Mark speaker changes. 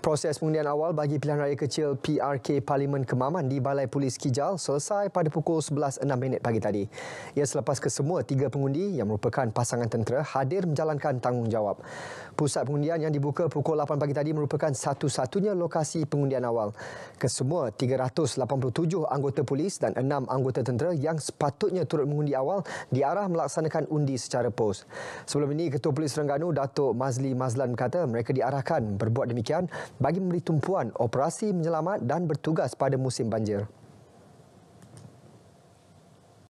Speaker 1: Proses pengundian awal bagi pilihan raya kecil PRK Parlimen Kemaman di Balai Polis Kijal selesai pada pukul 11.06 pagi tadi. Ia selepas kesemua tiga pengundi yang merupakan pasangan tentera hadir menjalankan tanggungjawab. Pusat pengundian yang dibuka pukul 8 pagi tadi merupakan satu-satunya lokasi pengundian awal. Kesemua 387 anggota polis dan enam anggota tentera yang sepatutnya turut mengundi awal diarah melaksanakan undi secara pos. Sebelum ini, Ketua Polis Rengganu, Datuk Mazli Mazlan berkata mereka diarahkan berbuat demikian bagi memberi tumpuan operasi menyelamat dan bertugas pada musim banjir.